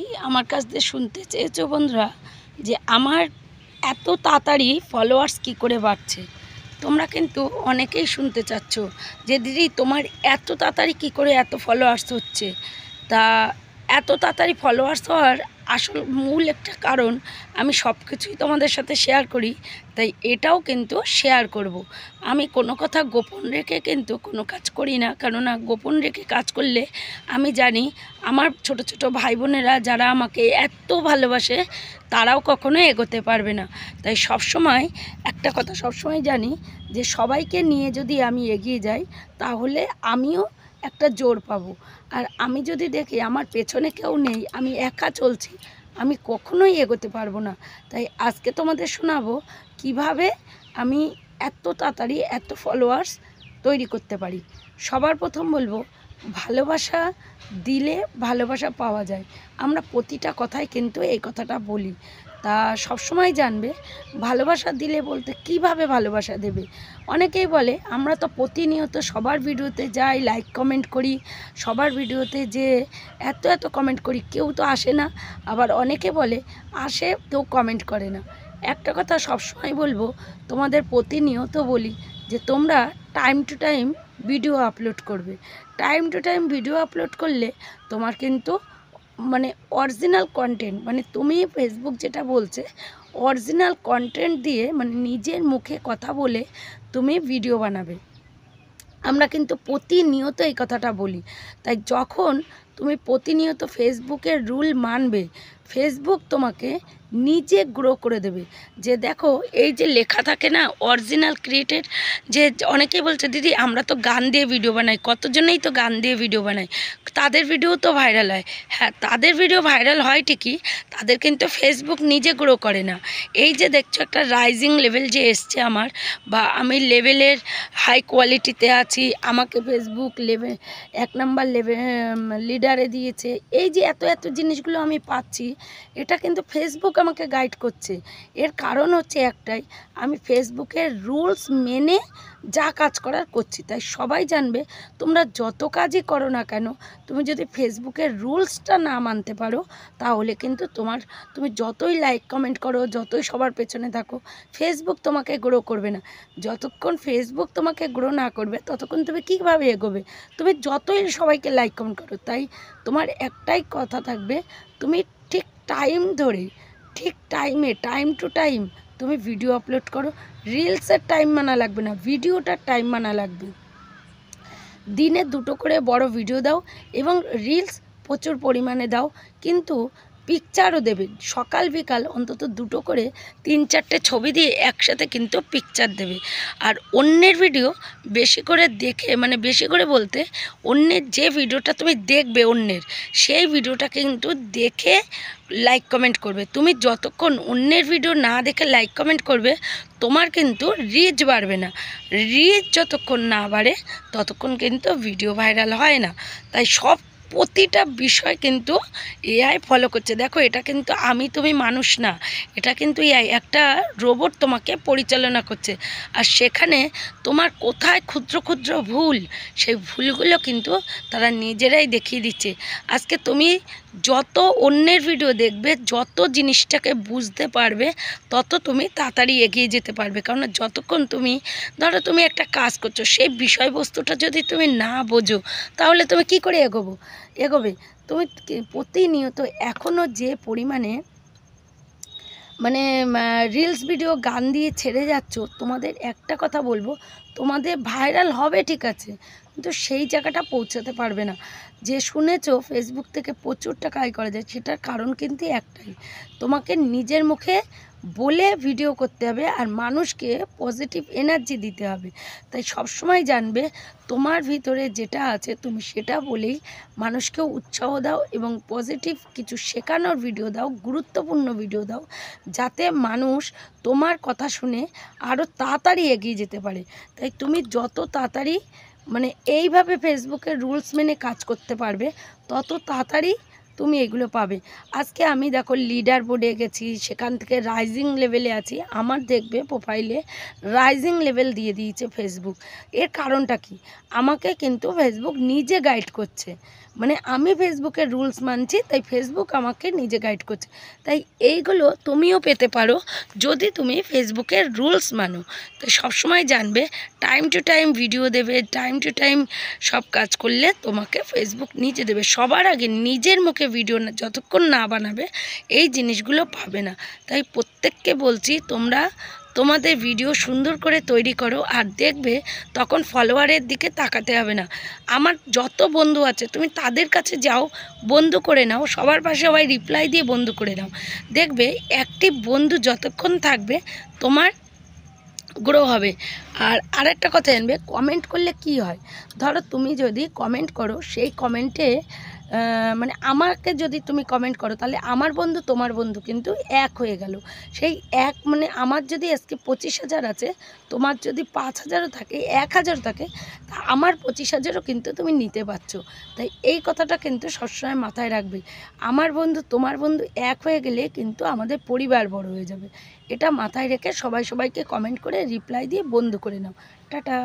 এই আমার কাছ দিয়ে শুনতে চেয়েছ বন্ধুরা যে আমার এত তাড়াতাড়ি ফলোয়ার্স কি করে বাড়ছে তোমরা কিন্তু অনেকেই শুনতে চাচ্ছ যে দিদি তোমার এত তাড়াতাড়ি কি করে এত ফলোয়ার্স হচ্ছে তা এত তাড়াতাড়ি ফলোয়ার্স হওয়ার আসল মূল একটা কারণ আমি সব কিছুই তোমাদের সাথে শেয়ার করি তাই এটাও কিন্তু শেয়ার করব। আমি কোনো কথা গোপন রেখে কিন্তু কোনো কাজ করি না কেননা গোপন রেখে কাজ করলে আমি জানি আমার ছোট ছোট ভাই বোনেরা যারা আমাকে এত ভালোবাসে তারাও কখনো এগোতে পারবে না তাই সব সময় একটা কথা সব সময় জানি যে সবাইকে নিয়ে যদি আমি এগিয়ে যাই তাহলে আমিও একটা জোর পাবো আর আমি যদি দেখি আমার পেছনে কেউ নেই আমি একা চলছি আমি কখনোই এগোতে পারবো না তাই আজকে তোমাদের শোনাবো কিভাবে আমি এত তাড়াতাড়ি এত ফলোয়ার্স তৈরি করতে পারি সবার প্রথম বলবো ভালোবাসা দিলে ভালোবাসা পাওয়া যায় আমরা প্রতিটা কথায় কিন্তু এই কথাটা বলি তা সবসময় জানবে ভালোবাসা দিলে বলতে কিভাবে ভালোবাসা দেবে অনেকেই বলে আমরা তো প্রতিনিয়ত সবার ভিডিওতে যাই লাইক কমেন্ট করি সবার ভিডিওতে যে এত এত কমেন্ট করি কেউ তো আসে না আবার অনেকে বলে আসে কেউ কমেন্ট করে না একটা কথা সবসময় বলবো তোমাদের প্রতিনিয়ত বলি যে তোমরা time to time video upload করবে time to time video upload করলে তোমার কিন্তু মানে অরিজিনাল কন্টেন্ট মানে তুমি ফেসবুক যেটা বলছে অরিজিনাল কন্টেন্ট দিয়ে মানে নিজের মুখে কথা বলে তুমি ভিডিও বানাবে আমরা কিন্তু প্রতিনিয়ত এই কথাটা বলি তাই যখন তুমি প্রতিনিয়ত ফেসবুকের রুল মানবে ফেসবুক তোমাকে নিজে গ্রো করে দেবে যে দেখো এই যে লেখা থাকে না অরিজিনাল ক্রিয়েটেড যে অনেকেই বলছে দিদি আমরা তো গান দিয়ে ভিডিও বানাই কতজনেই তো গান দিয়ে ভিডিও বানাই তাদের ভিডিও তো ভাইরাল হয় হ্যাঁ তাদের ভিডিও ভাইরাল হয় ঠিকই তাদের কিন্তু ফেসবুক নিজে গ্রো করে না এই যে দেখছো একটা রাইজিং লেভেল যে এসছে আমার বা আমি লেভেলের হাই কোয়ালিটিতে আছি আমাকে ফেসবুক লেভেল এক নাম্বার লেভেল লিডারে দিয়েছে এই যে এত এত জিনিসগুলো আমি পাচ্ছি এটা কিন্তু ফেসবুক আমাকে গাইড করছে এর কারণ হচ্ছে একটাই আমি ফেসবুকের রুলস মেনে যা কাজ করার করছি তাই সবাই জানবে তোমরা যত কাজই করো না কেন তুমি যদি ফেসবুকের রুলসটা না মানতে পারো তাহলে কিন্তু তোমার তুমি যতই লাইক কমেন্ট করো যতই সবার পেছনে থাকো ফেসবুক তোমাকে গ্রো করবে না যতক্ষণ ফেসবুক তোমাকে গ্রো না করবে ততক্ষণ তুমি কীভাবে এগোবে তুমি যতই সবাইকে লাইক কমেন্ট করো তাই তোমার একটাই কথা থাকবে তুমি টাইম ধরে ঠিক টাইমে টাইম টু টাইম তুমি ভিডিও আপলোড করো রিলসের টাইম মানা লাগবে না ভিডিওটার টাইম মানা লাগবে দিনে দুটো করে বড় ভিডিও দাও এবং রিলস প্রচুর পরিমাণে দাও কিন্তু পিকচারও দেবেন সকাল বিকাল অন্তত দুটো করে তিন চারটে ছবি দিয়ে একসাথে কিন্তু পিকচার দেবে আর অন্যের ভিডিও বেশি করে দেখে মানে বেশি করে বলতে অন্যের যে ভিডিওটা তুমি দেখবে অন্যের সেই ভিডিওটা কিন্তু দেখে লাইক কমেন্ট করবে তুমি যতক্ষণ অন্যের ভিডিও না দেখে লাইক কমেন্ট করবে তোমার কিন্তু রিচ বাড়বে না রিচ যতক্ষণ না বাড়ে ততক্ষণ কিন্তু ভিডিও ভাইরাল হয় না তাই সব প্রতিটা বিষয় কিন্তু এআই ফলো করছে দেখো এটা কিন্তু আমি তুমি মানুষ না এটা কিন্তু এআই একটা রোবট তোমাকে পরিচালনা করছে আর সেখানে তোমার কোথায় ক্ষুদ্র ক্ষুদ্র ভুল সেই ভুলগুলো কিন্তু তারা নিজেরাই দেখিয়ে দিচ্ছে আজকে তুমি যত অন্যের ভিডিও দেখবে যত জিনিসটাকে বুঝতে পারবে তত তুমি তাড়াতাড়ি এগিয়ে যেতে পারবে কারণ যতক্ষণ তুমি ধরো তুমি একটা কাজ করছো সেই বিষয়বস্তুটা যদি তুমি না বোঝো তাহলে তুমি কি করে এগোবো এগোবে তুমি প্রতিনিয়ত এখনও যে পরিমাণে মানে রিলস ভিডিও গান দিয়ে ছেড়ে যাচ্ছ তোমাদের একটা কথা বলবো তোমাদের ভাইরাল হবে ঠিক আছে কিন্তু সেই জায়গাটা পৌঁছাতে পারবে না যে শুনেছ ফেসবুক থেকে প্রচুর টাকা আয় করা যায় সেটার কারণ কিন্তু একটাই তোমাকে নিজের মুখে বলে ভিডিও করতে হবে আর মানুষকে পজিটিভ এনার্জি দিতে হবে তাই সবসময় জানবে তোমার ভিতরে যেটা আছে তুমি সেটা বলেই মানুষকে উৎসাহ দাও এবং পজিটিভ কিছু শেখানোর ভিডিও দাও গুরুত্বপূর্ণ ভিডিও দাও যাতে মানুষ তোমার কথা শুনে আরও তাড়াতাড়ি এগিয়ে যেতে পারে তাই তুমি যত তাড়াতাড়ি মানে এইভাবে ফেসবুকের রুলস মেনে কাজ করতে পারবে তত তাড়াতাড়ি তুমি এগুলো পাবে আজকে আমি দেখো লিডার বোর্ডে গেছি সেখান থেকে রাইজিং লেভেলে আছি আমার দেখবে প্রোফাইলে রাইজিং লেভেল দিয়ে দিয়েছে ফেসবুক এর কারণটা কি আমাকে কিন্তু ফেসবুক নিজে গাইড করছে মানে আমি ফেসবুকের রুলস মানছি তাই ফেসবুক আমাকে নিজে গাইড করছে তাই এইগুলো তুমিও পেতে পারো যদি তুমি ফেসবুকের রুলস মানো তো সবসময় জানবে টাইম টু টাইম ভিডিও দেবে টাইম টু টাইম সব কাজ করলে তোমাকে ফেসবুক নিজে দেবে সবার আগে নিজের মুখে ভিডিও না যতক্ষণ না বানাবে এই জিনিসগুলো পাবে না তাই প্রত্যেককে বলছি তোমরা তোমাদের ভিডিও সুন্দর করে তৈরি করো আর দেখবে তখন ফলোয়ারের দিকে তাকাতে হবে না আমার যত বন্ধু আছে তুমি তাদের কাছে যাও বন্ধু করে নাও সবার পাশে সবাই রিপ্লাই দিয়ে বন্ধু করে নাও দেখবে একটি বন্ধু যতক্ষণ থাকবে তোমার গ্রো হবে আর আরেকটা কথা জানবে কমেন্ট করলে কি হয় ধরো তুমি যদি কমেন্ট করো সেই কমেন্টে মানে আমাকে যদি তুমি কমেন্ট করো তাহলে আমার বন্ধু তোমার বন্ধু কিন্তু এক হয়ে গেল সেই এক মানে আমার যদি আজকে পঁচিশ হাজার আছে তোমার যদি পাঁচ হাজারও থাকে এক হাজার থাকে তা আমার পঁচিশ হাজারও কিন্তু তুমি নিতে পারছো তাই এই কথাটা কিন্তু সবসময় মাথায় রাখবে আমার বন্ধু তোমার বন্ধু এক হয়ে গেলে কিন্তু আমাদের পরিবার বড় হয়ে যাবে এটা মাথায় রেখে সবাই সবাইকে কমেন্ট করে রিপ্লাই দিয়ে বন্ধু করে নাও টাটা